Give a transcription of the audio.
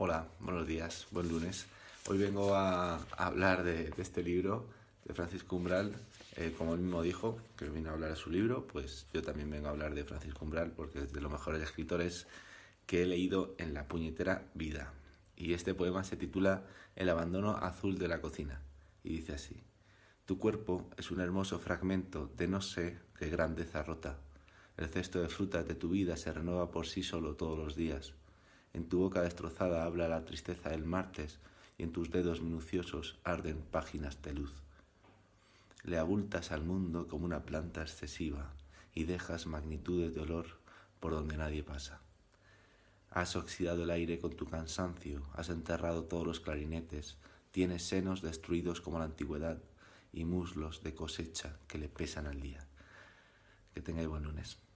Hola, buenos días, buen lunes. Hoy vengo a, hablar de, este libro de Francisco Umbral. Eh, como él mismo dijo, que vino a hablar de su libro, pues yo también vengo a hablar de Francisco Umbral porque es de los mejores escritores que he leído en la puñetera vida. Y este poema se titula El abandono azul de la cocina. Y dice así, Tu cuerpo es un hermoso fragmento de no sé qué grandeza rota. El cesto de frutas de tu vida se renueva por sí solo todos los días. En tu boca destrozada habla la tristeza del martes, y en tus dedos minuciosos arden páginas de luz. Le abultas al mundo como una planta excesiva, y dejas magnitudes de olor por donde nadie pasa. Has oxidado el aire con tu cansancio, has enterrado todos los clarinetes, tienes senos destruidos como la antigüedad y muslos de cosecha que le pesan al día. Que tengáis buen lunes.